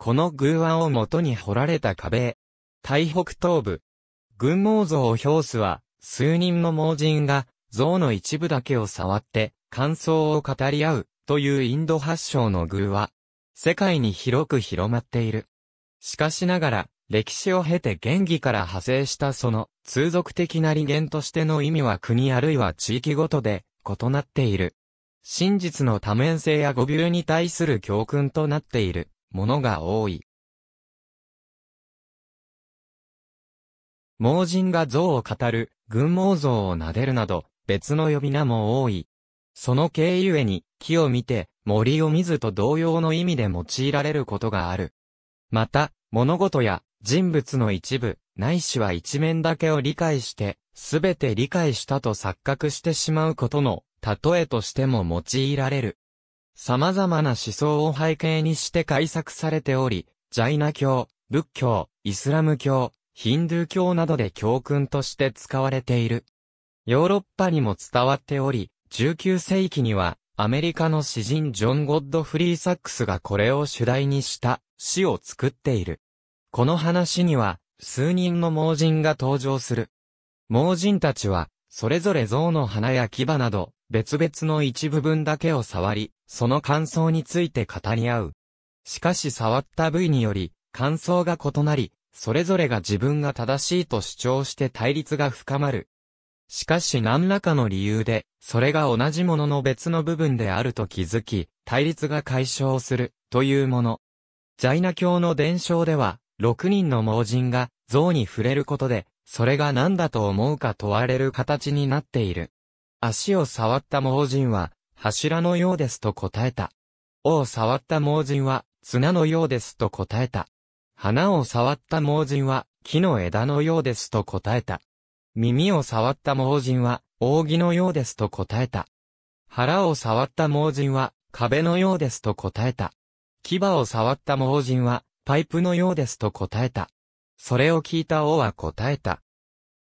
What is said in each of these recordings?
この偶話を元に掘られた壁。台北東部。群盲像を表すは、数人の盲人が、像の一部だけを触って、感想を語り合う、というインド発祥の偶話。世界に広く広まっている。しかしながら、歴史を経て原義から派生したその、通俗的な理言としての意味は国あるいは地域ごとで、異なっている。真実の多面性や語謬に対する教訓となっている。ものが多い。盲人が像を語る、群盲像を撫でるなど、別の呼び名も多い。その経由へに、木を見て、森を見ずと同様の意味で用いられることがある。また、物事や人物の一部、ないしは一面だけを理解して、すべて理解したと錯覚してしまうことの、例えとしても用いられる。様々な思想を背景にして解作されており、ジャイナ教、仏教、イスラム教、ヒンドゥー教などで教訓として使われている。ヨーロッパにも伝わっており、19世紀には、アメリカの詩人ジョン・ゴッドフリー・サックスがこれを主題にした詩を作っている。この話には、数人の盲人が登場する。盲人たちは、それぞれ象の花や牙など、別々の一部分だけを触り、その感想について語り合う。しかし触った部位により、感想が異なり、それぞれが自分が正しいと主張して対立が深まる。しかし何らかの理由で、それが同じものの別の部分であると気づき、対立が解消する、というもの。ジャイナ教の伝承では、6人の盲人が、像に触れることで、それが何だと思うか問われる形になっている。足を触った盲人は、柱のようですと答えた。尾を触った盲人は、綱のようですと答えた。花を触った盲人は、木の枝のようですと答えた。耳を触った盲人は、扇のようですと答えた。腹を触った盲人は、壁のようですと答えた。牙を触った盲人は、パイプのようですと答えた。それを聞いた王は答えた。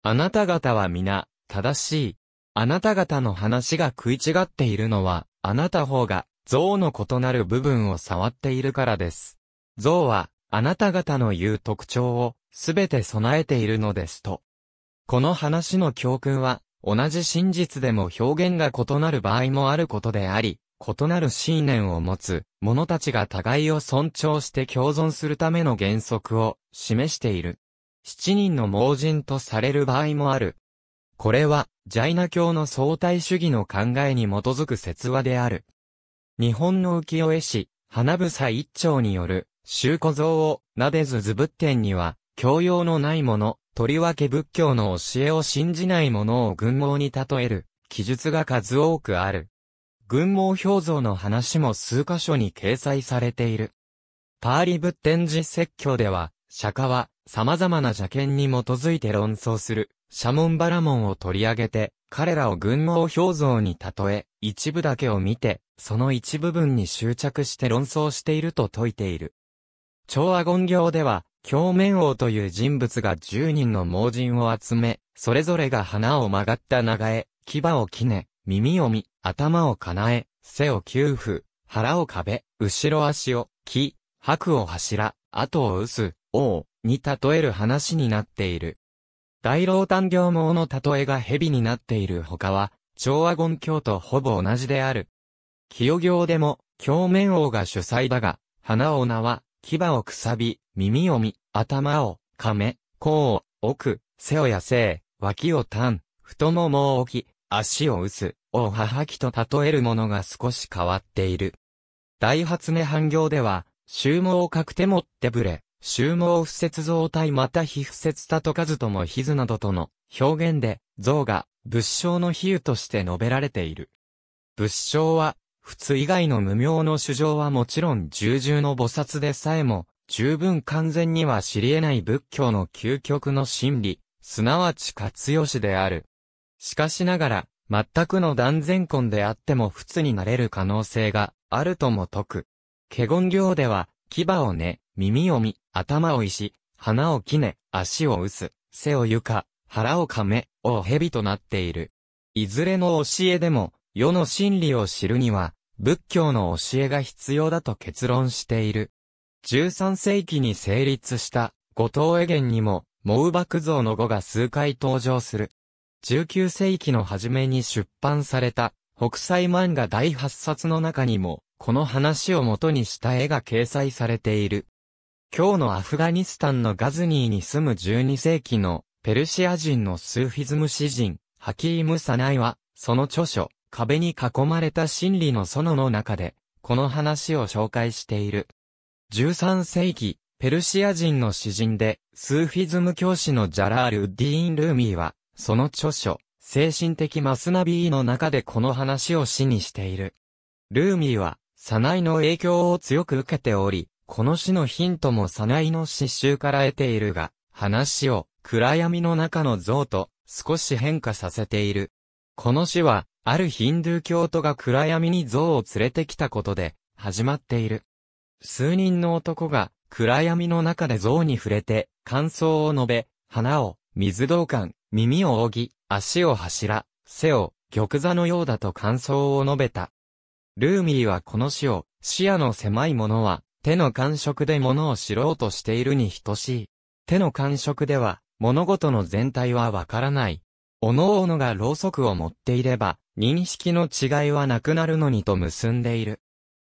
あなた方は皆、正しい。あなた方の話が食い違っているのは、あなた方が、像の異なる部分を触っているからです。像は、あなた方の言う特徴を、すべて備えているのですと。この話の教訓は、同じ真実でも表現が異なる場合もあることであり、異なる信念を持つ者たちが互いを尊重して共存するための原則を示している。七人の盲人とされる場合もある。これは、ジャイナ教の相対主義の考えに基づく説話である。日本の浮世絵師、花房一丁による、修古像を、なでず図仏典には、教養のない者、とりわけ仏教の教えを信じない者を群毛に例える、記述が数多くある。群毛表像の話も数箇所に掲載されている。パーリ仏典寺説教では、釈迦は、様々な邪見に基づいて論争する、シャモンバラモンを取り上げて、彼らを群盲表像に例え、一部だけを見て、その一部分に執着して論争していると説いている。超アゴン行では、鏡面王という人物が10人の盲人を集め、それぞれが花を曲がった長え、牙をきね、耳を見、頭をかなえ、背を給付、腹を壁、後ろ足を、木、白を柱、後を打つ、王に例える話になっている。大老単行網の例えが蛇になっている他は、長和言教とほぼ同じである。清行でも、鏡面王が主催だが、花を名は、牙をくさび、耳を見、頭を、亀、甲を、奥、背を痩せ、脇を単、太ももを置き、足を打つ、を母木と例えるものが少し変わっている。大発根半行では、収毛をかくてもってぶれ、収毛不節臓体また非不節たと数とも非図などとの表現で、像が仏性の比喩として述べられている。仏性は、仏以外の無名の主張はもちろん従従の菩薩でさえも、十分完全には知り得ない仏教の究極の真理、すなわち活用しである。しかしながら、全くの断然根であっても仏になれる可能性があるとも説く。華厳行では、牙をね、耳を見、頭を石、鼻をきね、足を打つ、背を床、腹をかめ、を蛇となっている。いずれの教えでも、世の真理を知るには、仏教の教えが必要だと結論している。13世紀に成立した、五島絵言にも、毛爆像の語が数回登場する。19世紀の初めに出版された、北斎漫画第8冊の中にも、この話を元にした絵が掲載されている。今日のアフガニスタンのガズニーに住む12世紀のペルシア人のスーフィズム詩人、ハキーム・サナイは、その著書、壁に囲まれた真理の園の中で、この話を紹介している。13世紀、ペルシア人の詩人で、スーフィズム教師のジャラール・ディーン・ルーミーは、その著書、精神的マスナビーの中でこの話を詩にしている。ルーミーは、サナイの影響を強く受けており、この詩のヒントもサナイの詩集から得ているが、話を暗闇の中の像と少し変化させている。この詩は、あるヒンドゥー教徒が暗闇に像を連れてきたことで、始まっている。数人の男が、暗闇の中で像に触れて、感想を述べ、花を、水道管、耳を仰ぎ、足を柱、背を、玉座のようだと感想を述べた。ルーミーはこの詩を、視野の狭いものは、手の感触で物を知ろうとしているに等しい。手の感触では、物事の全体はわからない。おのおのがろうそくを持っていれば、認識の違いはなくなるのにと結んでいる。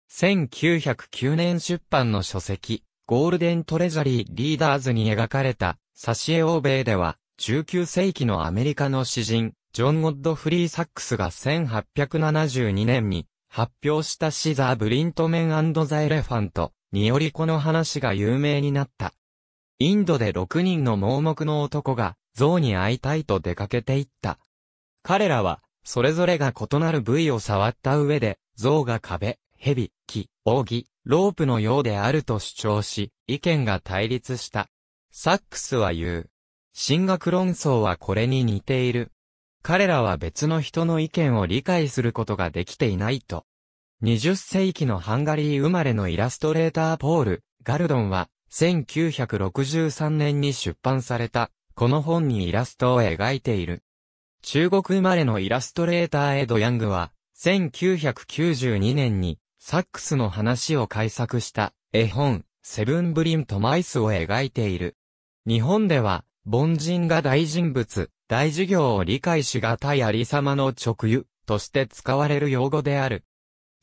1909年出版の書籍、ゴールデントレジャリーリーダーズに描かれた、挿絵欧米では、19世紀のアメリカの詩人、ジョン・ゴッドフリー・サックスが1872年に発表したシザー・ブリントメンザ・エレファント、によりこの話が有名になった。インドで6人の盲目の男が、象に会いたいと出かけていった。彼らは、それぞれが異なる部位を触った上で、象が壁、蛇、木、扇、ロープのようであると主張し、意見が対立した。サックスは言う。進学論争はこれに似ている。彼らは別の人の意見を理解することができていないと、20世紀のハンガリー生まれのイラストレーターポール・ガルドンは、1963年に出版された、この本にイラストを描いている。中国生まれのイラストレーターエド・ヤングは、1992年に、サックスの話を改作した絵本、セブンブリント・マイスを描いている。日本では、凡人が大人物、大事業を理解しがたいありさまの直輸として使われる用語である。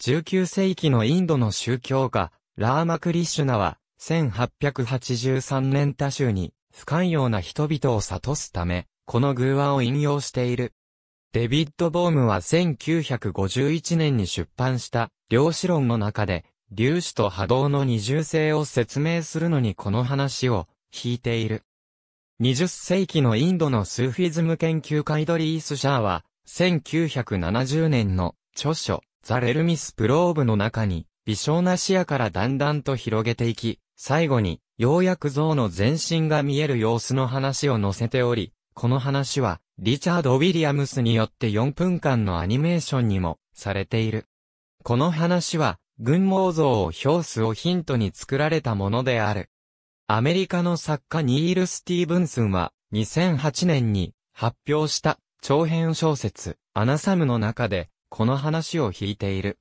19世紀のインドの宗教家、ラーマクリシュナは、1883年他州に、不寛容な人々を悟すため、この偶話を引用している。デビッド・ボームは1951年に出版した、量子論の中で、粒子と波動の二重性を説明するのにこの話を、引いている。20世紀のインドのスーフィズム研究家イドリース・シャーは、1970年の著書、ザ・レルミスプローブの中に、微小な視野からだんだんと広げていき、最後に、ようやく像の全身が見える様子の話を載せており、この話は、リチャード・ウィリアムスによって4分間のアニメーションにも、されている。この話は、群毛像を表すをヒントに作られたものである。アメリカの作家ニール・スティーブンスンは、2008年に、発表した、長編小説、アナサムの中で、この話を引いている。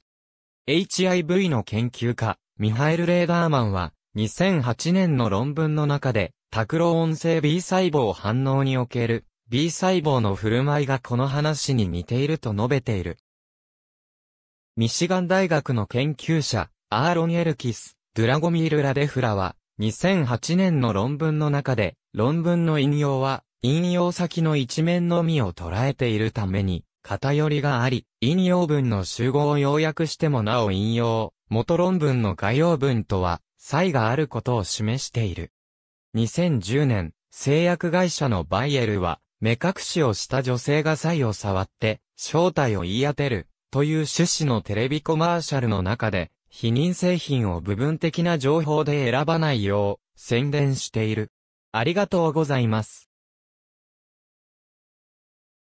HIV の研究家、ミハエル・レーダーマンは、2008年の論文の中で、タクロ音声 B 細胞反応における B 細胞の振る舞いがこの話に似ていると述べている。ミシガン大学の研究者、アーロン・エルキス、ドゥラゴミール・ラデフラは、2008年の論文の中で、論文の引用は、引用先の一面のみを捉えているために、偏りがあり、引用文の集合を要約してもなお引用、元論文の概要文とは、差異があることを示している。2010年、製薬会社のバイエルは、目隠しをした女性が差異を触って、正体を言い当てる、という趣旨のテレビコマーシャルの中で、否認製品を部分的な情報で選ばないよう宣伝している。ありがとうございます。